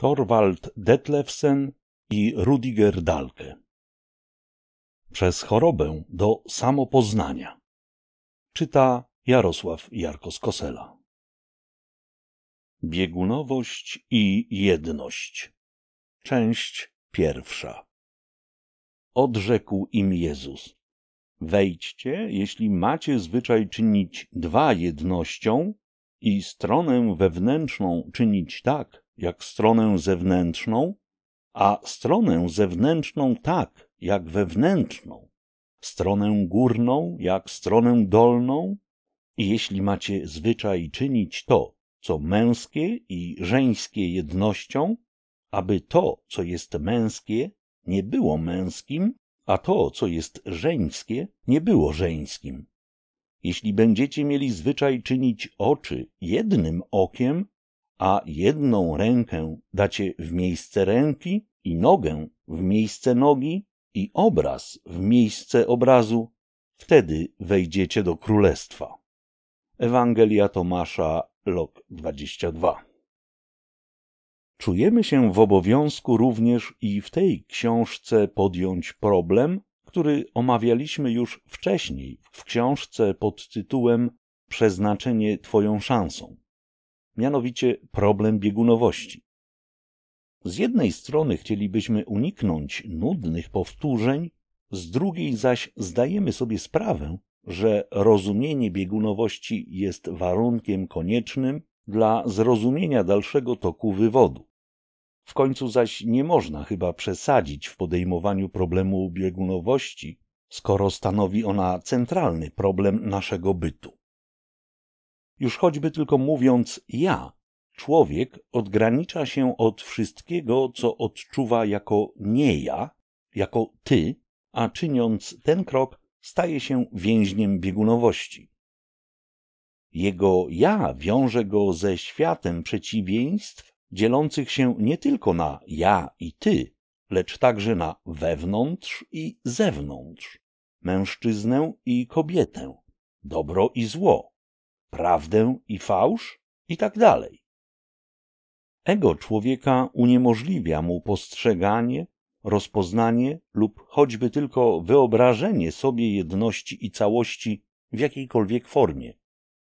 Torwald Detlefsen i Rudiger Dalke. Przez chorobę do samopoznania. Czyta Jarosław Jarkos-Kosela. Biegunowość i jedność. Część pierwsza. Odrzekł im Jezus. Wejdźcie, jeśli macie zwyczaj czynić dwa jednością i stronę wewnętrzną czynić tak, jak stronę zewnętrzną, a stronę zewnętrzną tak, jak wewnętrzną, stronę górną, jak stronę dolną. I jeśli macie zwyczaj czynić to, co męskie i żeńskie jednością, aby to, co jest męskie, nie było męskim, a to, co jest żeńskie, nie było żeńskim. Jeśli będziecie mieli zwyczaj czynić oczy jednym okiem, a jedną rękę dacie w miejsce ręki i nogę w miejsce nogi i obraz w miejsce obrazu, wtedy wejdziecie do królestwa. Ewangelia Tomasza, lok 22. Czujemy się w obowiązku również i w tej książce podjąć problem, który omawialiśmy już wcześniej w książce pod tytułem Przeznaczenie Twoją szansą mianowicie problem biegunowości. Z jednej strony chcielibyśmy uniknąć nudnych powtórzeń, z drugiej zaś zdajemy sobie sprawę, że rozumienie biegunowości jest warunkiem koniecznym dla zrozumienia dalszego toku wywodu. W końcu zaś nie można chyba przesadzić w podejmowaniu problemu biegunowości, skoro stanowi ona centralny problem naszego bytu. Już choćby tylko mówiąc ja, człowiek odgranicza się od wszystkiego, co odczuwa jako nie ja, jako ty, a czyniąc ten krok, staje się więźniem biegunowości. Jego ja wiąże go ze światem przeciwieństw, dzielących się nie tylko na ja i ty, lecz także na wewnątrz i zewnątrz, mężczyznę i kobietę, dobro i zło, prawdę i fałsz i tak dalej. Ego człowieka uniemożliwia mu postrzeganie, rozpoznanie lub choćby tylko wyobrażenie sobie jedności i całości w jakiejkolwiek formie.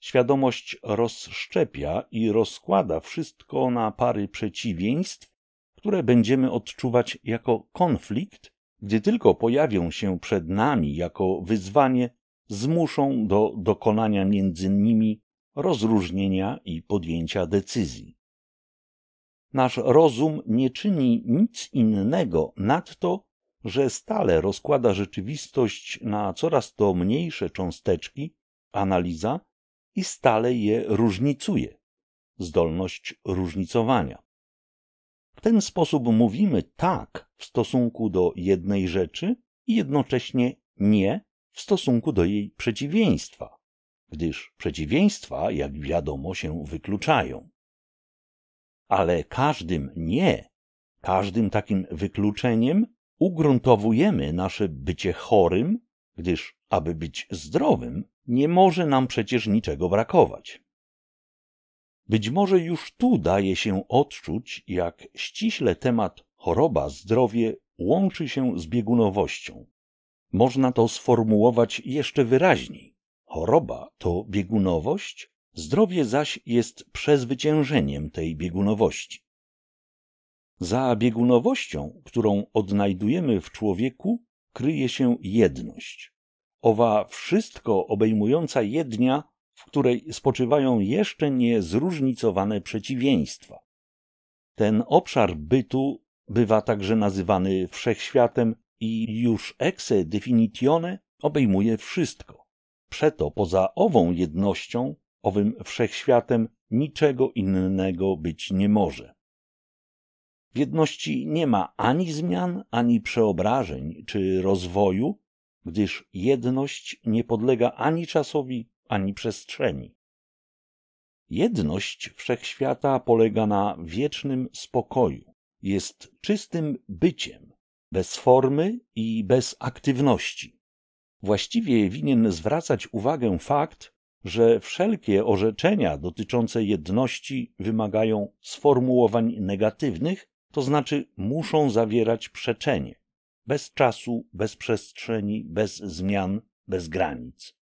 Świadomość rozszczepia i rozkłada wszystko na pary przeciwieństw, które będziemy odczuwać jako konflikt, gdy tylko pojawią się przed nami jako wyzwanie zmuszą do dokonania między nimi rozróżnienia i podjęcia decyzji. Nasz rozum nie czyni nic innego nadto, że stale rozkłada rzeczywistość na coraz to mniejsze cząsteczki, analiza i stale je różnicuje. Zdolność różnicowania. W ten sposób mówimy tak w stosunku do jednej rzeczy i jednocześnie nie w stosunku do jej przeciwieństwa, gdyż przeciwieństwa, jak wiadomo, się wykluczają. Ale każdym nie, każdym takim wykluczeniem ugruntowujemy nasze bycie chorym, gdyż aby być zdrowym, nie może nam przecież niczego brakować. Być może już tu daje się odczuć, jak ściśle temat choroba-zdrowie łączy się z biegunowością. Można to sformułować jeszcze wyraźniej. Choroba to biegunowość, zdrowie zaś jest przezwyciężeniem tej biegunowości. Za biegunowością, którą odnajdujemy w człowieku, kryje się jedność. Owa wszystko obejmująca jednia, w której spoczywają jeszcze niezróżnicowane przeciwieństwa. Ten obszar bytu bywa także nazywany wszechświatem i już exe definitione obejmuje wszystko. Przeto poza ową jednością, owym wszechświatem, niczego innego być nie może. W jedności nie ma ani zmian, ani przeobrażeń czy rozwoju, gdyż jedność nie podlega ani czasowi, ani przestrzeni. Jedność wszechświata polega na wiecznym spokoju, jest czystym byciem, bez formy i bez aktywności. Właściwie winien zwracać uwagę fakt, że wszelkie orzeczenia dotyczące jedności wymagają sformułowań negatywnych, to znaczy muszą zawierać przeczenie, bez czasu, bez przestrzeni, bez zmian, bez granic.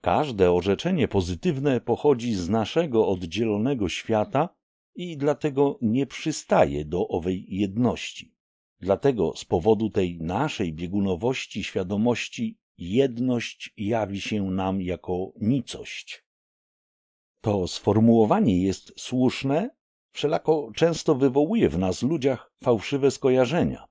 Każde orzeczenie pozytywne pochodzi z naszego oddzielonego świata i dlatego nie przystaje do owej jedności. Dlatego z powodu tej naszej biegunowości świadomości jedność jawi się nam jako nicość. To sformułowanie jest słuszne, wszelako często wywołuje w nas ludziach fałszywe skojarzenia.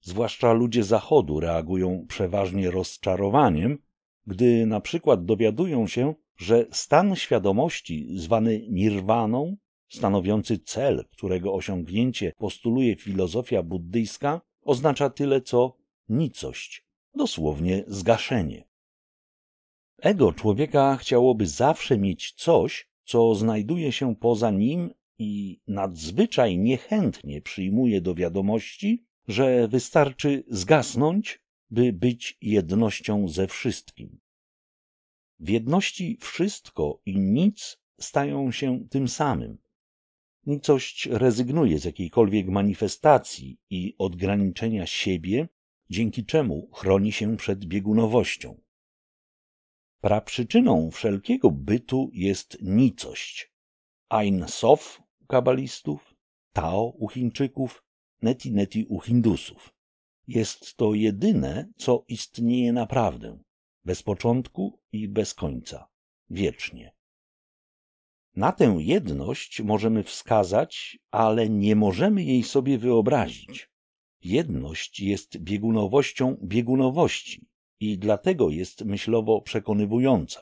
Zwłaszcza ludzie Zachodu reagują przeważnie rozczarowaniem, gdy na przykład dowiadują się, że stan świadomości zwany nirwaną stanowiący cel, którego osiągnięcie postuluje filozofia buddyjska, oznacza tyle co nicość, dosłownie zgaszenie. Ego człowieka chciałoby zawsze mieć coś, co znajduje się poza nim i nadzwyczaj niechętnie przyjmuje do wiadomości, że wystarczy zgasnąć, by być jednością ze wszystkim. W jedności wszystko i nic stają się tym samym, Nicość rezygnuje z jakiejkolwiek manifestacji i odgraniczenia siebie, dzięki czemu chroni się przed biegunowością. Praprzyczyną wszelkiego bytu jest nicość. Ein Sof u kabalistów, Tao u Chińczyków, Neti Neti u Hindusów. Jest to jedyne, co istnieje naprawdę, bez początku i bez końca, wiecznie. Na tę jedność możemy wskazać, ale nie możemy jej sobie wyobrazić. Jedność jest biegunowością biegunowości i dlatego jest myślowo przekonywująca.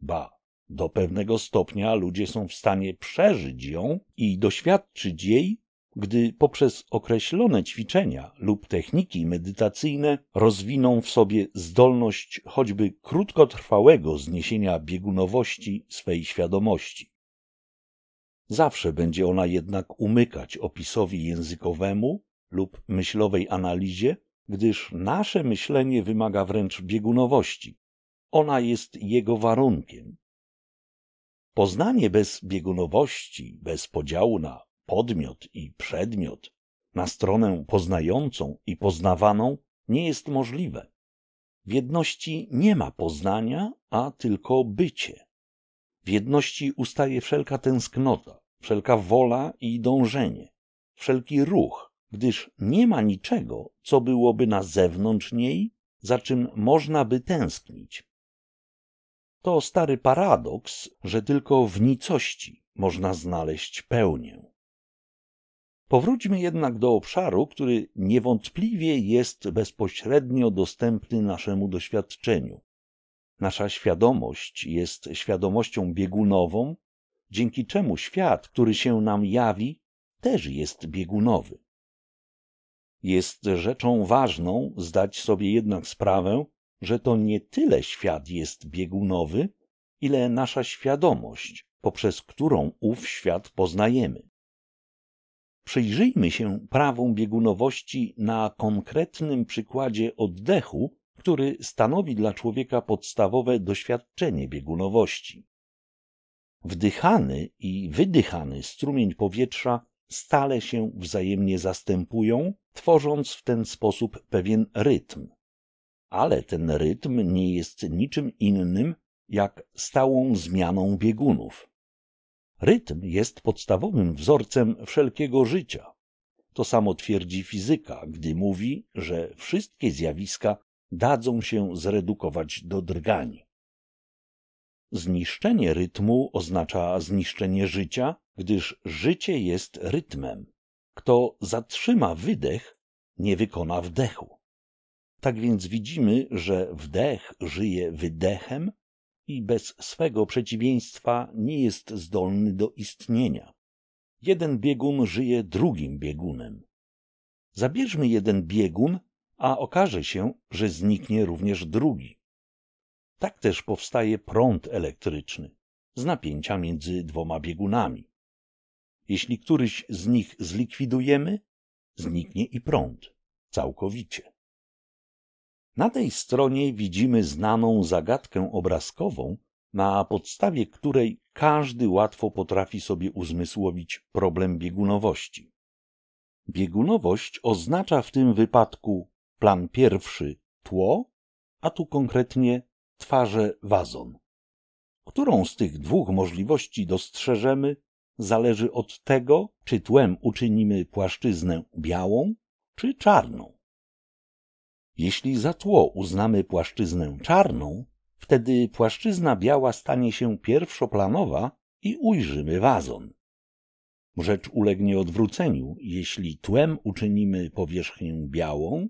Ba, do pewnego stopnia ludzie są w stanie przeżyć ją i doświadczyć jej, gdy poprzez określone ćwiczenia lub techniki medytacyjne rozwiną w sobie zdolność choćby krótkotrwałego zniesienia biegunowości swej świadomości. Zawsze będzie ona jednak umykać opisowi językowemu lub myślowej analizie, gdyż nasze myślenie wymaga wręcz biegunowości. Ona jest jego warunkiem. Poznanie bez biegunowości, bez podziału na podmiot i przedmiot, na stronę poznającą i poznawaną, nie jest możliwe. W jedności nie ma poznania, a tylko bycie. W jedności ustaje wszelka tęsknota, wszelka wola i dążenie, wszelki ruch, gdyż nie ma niczego, co byłoby na zewnątrz niej, za czym można by tęsknić. To stary paradoks, że tylko w nicości można znaleźć pełnię. Powróćmy jednak do obszaru, który niewątpliwie jest bezpośrednio dostępny naszemu doświadczeniu Nasza świadomość jest świadomością biegunową, dzięki czemu świat, który się nam jawi, też jest biegunowy. Jest rzeczą ważną zdać sobie jednak sprawę, że to nie tyle świat jest biegunowy, ile nasza świadomość, poprzez którą ów świat poznajemy. Przyjrzyjmy się prawom biegunowości na konkretnym przykładzie oddechu, który stanowi dla człowieka podstawowe doświadczenie biegunowości. Wdychany i wydychany strumień powietrza stale się wzajemnie zastępują, tworząc w ten sposób pewien rytm. Ale ten rytm nie jest niczym innym jak stałą zmianą biegunów. Rytm jest podstawowym wzorcem wszelkiego życia. To samo twierdzi fizyka, gdy mówi, że wszystkie zjawiska dadzą się zredukować do drgań. Zniszczenie rytmu oznacza zniszczenie życia, gdyż życie jest rytmem. Kto zatrzyma wydech, nie wykona wdechu. Tak więc widzimy, że wdech żyje wydechem i bez swego przeciwieństwa nie jest zdolny do istnienia. Jeden biegun żyje drugim biegunem. Zabierzmy jeden biegun a okaże się, że zniknie również drugi. Tak też powstaje prąd elektryczny z napięcia między dwoma biegunami. Jeśli któryś z nich zlikwidujemy, zniknie i prąd całkowicie. Na tej stronie widzimy znaną zagadkę obrazkową, na podstawie której każdy łatwo potrafi sobie uzmysłowić problem biegunowości. Biegunowość oznacza w tym wypadku Plan pierwszy tło, a tu konkretnie twarze wazon. Którą z tych dwóch możliwości dostrzeżemy, zależy od tego, czy tłem uczynimy płaszczyznę białą czy czarną. Jeśli za tło uznamy płaszczyznę czarną, wtedy płaszczyzna biała stanie się pierwszoplanowa i ujrzymy wazon. Rzecz ulegnie odwróceniu, jeśli tłem uczynimy powierzchnię białą,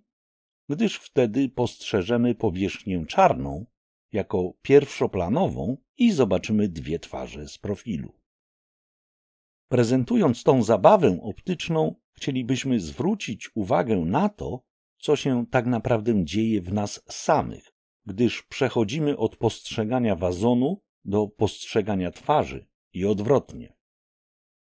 gdyż wtedy postrzeżemy powierzchnię czarną jako pierwszoplanową i zobaczymy dwie twarze z profilu. Prezentując tą zabawę optyczną, chcielibyśmy zwrócić uwagę na to, co się tak naprawdę dzieje w nas samych, gdyż przechodzimy od postrzegania wazonu do postrzegania twarzy i odwrotnie.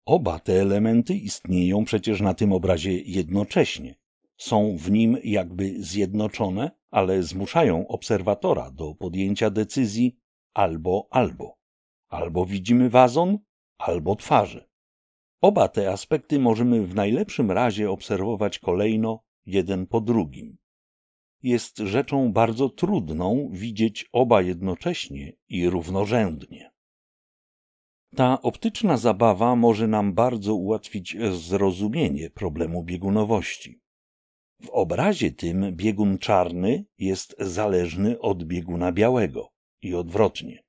Oba te elementy istnieją przecież na tym obrazie jednocześnie, są w nim jakby zjednoczone, ale zmuszają obserwatora do podjęcia decyzji albo albo. Albo widzimy wazon, albo twarze. Oba te aspekty możemy w najlepszym razie obserwować kolejno, jeden po drugim. Jest rzeczą bardzo trudną widzieć oba jednocześnie i równorzędnie. Ta optyczna zabawa może nam bardzo ułatwić zrozumienie problemu biegunowości. W obrazie tym biegun czarny jest zależny od bieguna białego i odwrotnie.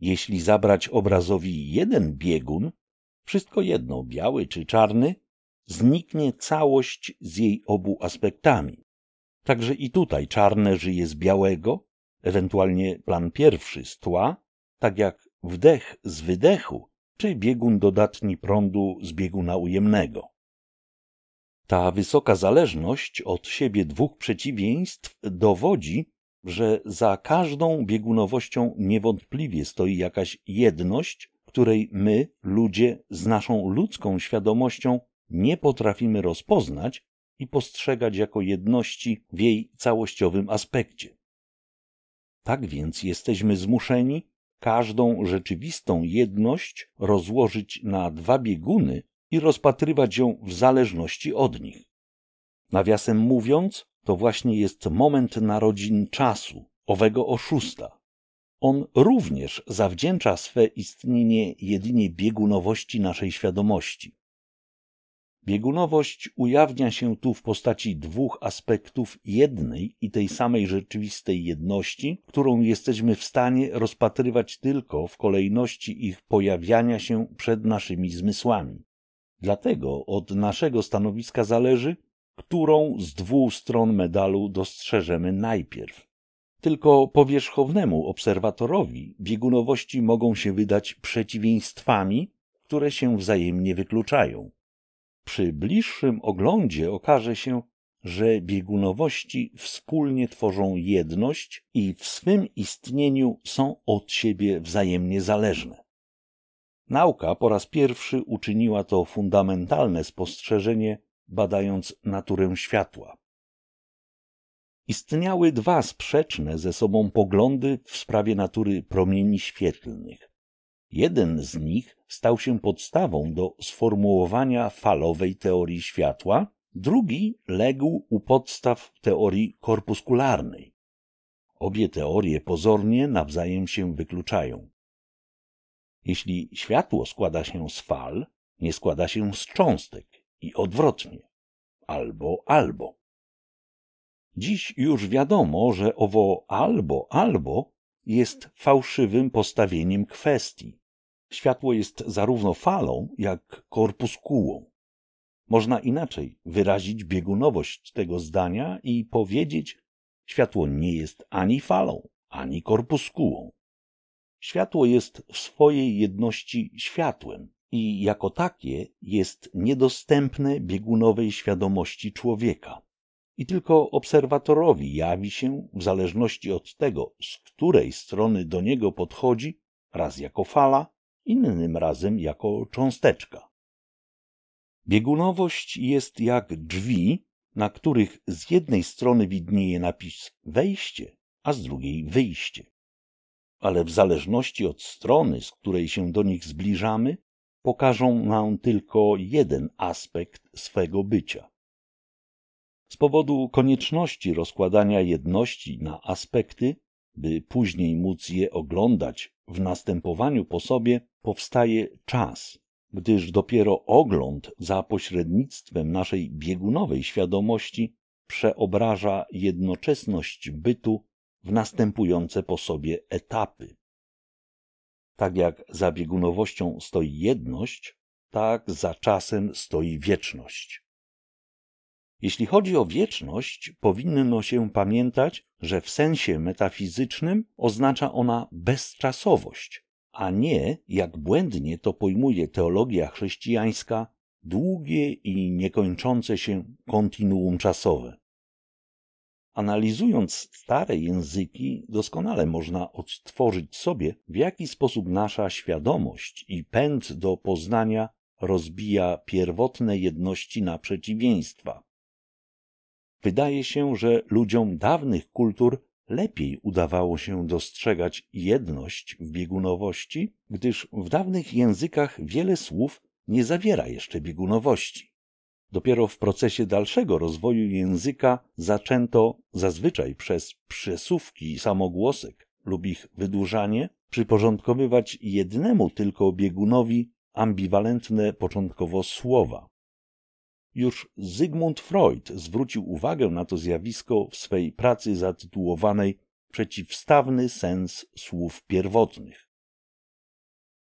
Jeśli zabrać obrazowi jeden biegun, wszystko jedno, biały czy czarny, zniknie całość z jej obu aspektami. Także i tutaj czarne żyje z białego, ewentualnie plan pierwszy z tła, tak jak wdech z wydechu, czy biegun dodatni prądu z bieguna ujemnego. Ta wysoka zależność od siebie dwóch przeciwieństw dowodzi, że za każdą biegunowością niewątpliwie stoi jakaś jedność, której my, ludzie, z naszą ludzką świadomością nie potrafimy rozpoznać i postrzegać jako jedności w jej całościowym aspekcie. Tak więc jesteśmy zmuszeni każdą rzeczywistą jedność rozłożyć na dwa bieguny, i rozpatrywać ją w zależności od nich. Nawiasem mówiąc, to właśnie jest moment narodzin czasu, owego oszusta. On również zawdzięcza swe istnienie jedynie biegunowości naszej świadomości. Biegunowość ujawnia się tu w postaci dwóch aspektów jednej i tej samej rzeczywistej jedności, którą jesteśmy w stanie rozpatrywać tylko w kolejności ich pojawiania się przed naszymi zmysłami. Dlatego od naszego stanowiska zależy, którą z dwóch stron medalu dostrzeżemy najpierw. Tylko powierzchownemu obserwatorowi biegunowości mogą się wydać przeciwieństwami, które się wzajemnie wykluczają. Przy bliższym oglądzie okaże się, że biegunowości wspólnie tworzą jedność i w swym istnieniu są od siebie wzajemnie zależne. Nauka po raz pierwszy uczyniła to fundamentalne spostrzeżenie, badając naturę światła. Istniały dwa sprzeczne ze sobą poglądy w sprawie natury promieni świetlnych. Jeden z nich stał się podstawą do sformułowania falowej teorii światła, drugi legł u podstaw teorii korpuskularnej. Obie teorie pozornie nawzajem się wykluczają. Jeśli światło składa się z fal, nie składa się z cząstek i odwrotnie. Albo, albo. Dziś już wiadomo, że owo albo, albo jest fałszywym postawieniem kwestii. Światło jest zarówno falą, jak korpuskułą. Można inaczej wyrazić biegunowość tego zdania i powiedzieć, światło nie jest ani falą, ani korpuskułą. Światło jest w swojej jedności światłem i jako takie jest niedostępne biegunowej świadomości człowieka. I tylko obserwatorowi jawi się, w zależności od tego, z której strony do niego podchodzi, raz jako fala, innym razem jako cząsteczka. Biegunowość jest jak drzwi, na których z jednej strony widnieje napis wejście, a z drugiej wyjście ale w zależności od strony, z której się do nich zbliżamy, pokażą nam tylko jeden aspekt swego bycia. Z powodu konieczności rozkładania jedności na aspekty, by później móc je oglądać w następowaniu po sobie, powstaje czas, gdyż dopiero ogląd za pośrednictwem naszej biegunowej świadomości przeobraża jednoczesność bytu w następujące po sobie etapy. Tak jak za biegunowością stoi jedność, tak za czasem stoi wieczność. Jeśli chodzi o wieczność, powinno się pamiętać, że w sensie metafizycznym oznacza ona bezczasowość, a nie, jak błędnie to pojmuje teologia chrześcijańska, długie i niekończące się kontinuum czasowe. Analizując stare języki, doskonale można odtworzyć sobie, w jaki sposób nasza świadomość i pęd do poznania rozbija pierwotne jedności na przeciwieństwa. Wydaje się, że ludziom dawnych kultur lepiej udawało się dostrzegać jedność w biegunowości, gdyż w dawnych językach wiele słów nie zawiera jeszcze biegunowości. Dopiero w procesie dalszego rozwoju języka zaczęto zazwyczaj przez przesuwki samogłosek lub ich wydłużanie przyporządkowywać jednemu tylko biegunowi ambiwalentne początkowo słowa. Już Zygmunt Freud zwrócił uwagę na to zjawisko w swej pracy zatytułowanej Przeciwstawny sens słów pierwotnych.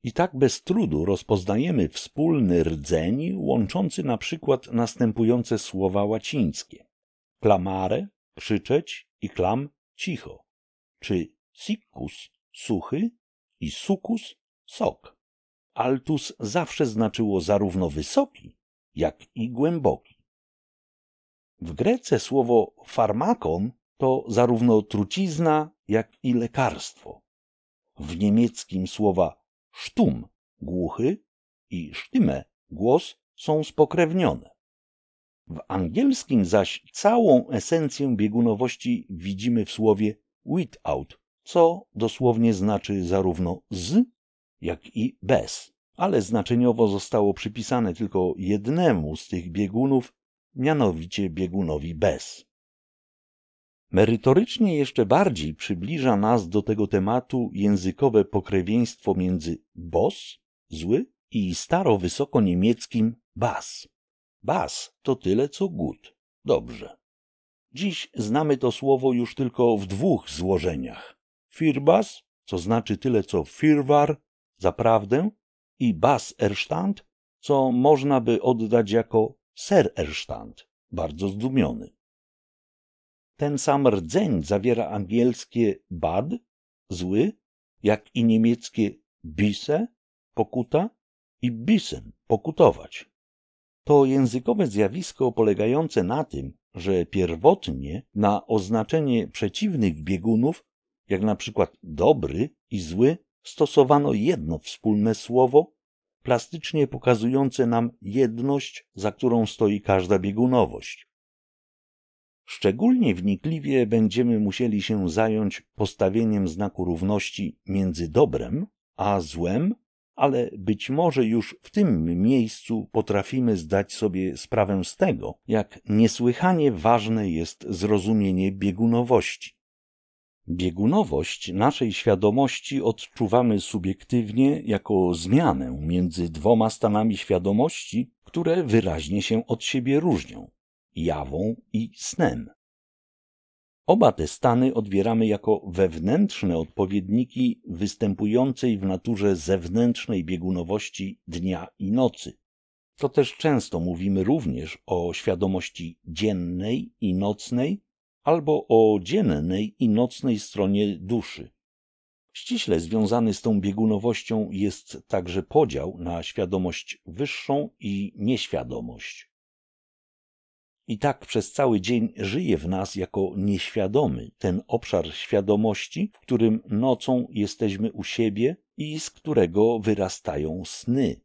I tak bez trudu rozpoznajemy wspólny rdzeń łączący na przykład następujące słowa łacińskie clamare – krzyczeć i klam – cicho, czy siccus – suchy i sukus sok. Altus zawsze znaczyło zarówno wysoki, jak i głęboki. W Grece słowo farmakon to zarówno trucizna, jak i lekarstwo. W niemieckim słowa sztum, głuchy i sztyme, głos są spokrewnione. W angielskim zaś całą esencję biegunowości widzimy w słowie without, co dosłownie znaczy zarówno z, jak i bez, ale znaczeniowo zostało przypisane tylko jednemu z tych biegunów, mianowicie biegunowi bez. Merytorycznie jeszcze bardziej przybliża nas do tego tematu językowe pokrewieństwo między bos, zły, i staro niemieckim bas. Bas to tyle co gut. Dobrze. Dziś znamy to słowo już tylko w dwóch złożeniach. Firbas, co znaczy tyle co firwar, zaprawdę, i bas erstand, co można by oddać jako ser ersztant, bardzo zdumiony. Ten sam rdzeń zawiera angielskie bad, zły, jak i niemieckie bise, pokuta i bisen, pokutować. To językowe zjawisko polegające na tym, że pierwotnie na oznaczenie przeciwnych biegunów, jak na przykład dobry i zły, stosowano jedno wspólne słowo, plastycznie pokazujące nam jedność, za którą stoi każda biegunowość. Szczególnie wnikliwie będziemy musieli się zająć postawieniem znaku równości między dobrem a złem, ale być może już w tym miejscu potrafimy zdać sobie sprawę z tego, jak niesłychanie ważne jest zrozumienie biegunowości. Biegunowość naszej świadomości odczuwamy subiektywnie jako zmianę między dwoma stanami świadomości, które wyraźnie się od siebie różnią jawą i snem. Oba te stany odbieramy jako wewnętrzne odpowiedniki występującej w naturze zewnętrznej biegunowości dnia i nocy. To też często mówimy również o świadomości dziennej i nocnej albo o dziennej i nocnej stronie duszy. Ściśle związany z tą biegunowością jest także podział na świadomość wyższą i nieświadomość. I tak przez cały dzień żyje w nas jako nieświadomy ten obszar świadomości, w którym nocą jesteśmy u siebie i z którego wyrastają sny.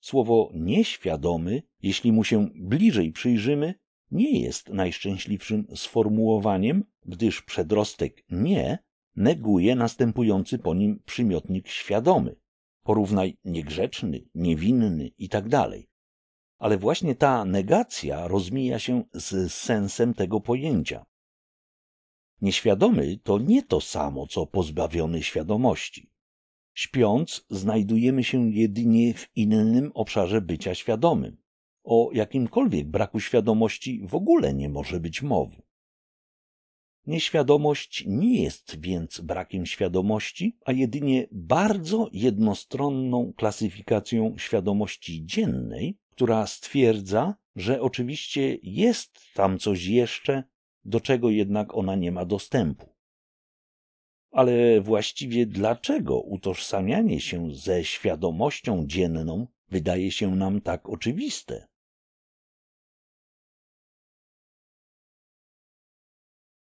Słowo nieświadomy, jeśli mu się bliżej przyjrzymy, nie jest najszczęśliwszym sformułowaniem, gdyż przedrostek nie neguje następujący po nim przymiotnik świadomy. Porównaj niegrzeczny, niewinny itd. Tak ale właśnie ta negacja rozmija się z sensem tego pojęcia. Nieświadomy to nie to samo, co pozbawiony świadomości. Śpiąc, znajdujemy się jedynie w innym obszarze bycia świadomym. O jakimkolwiek braku świadomości w ogóle nie może być mowy. Nieświadomość nie jest więc brakiem świadomości, a jedynie bardzo jednostronną klasyfikacją świadomości dziennej, która stwierdza, że oczywiście jest tam coś jeszcze, do czego jednak ona nie ma dostępu. Ale właściwie dlaczego utożsamianie się ze świadomością dzienną wydaje się nam tak oczywiste?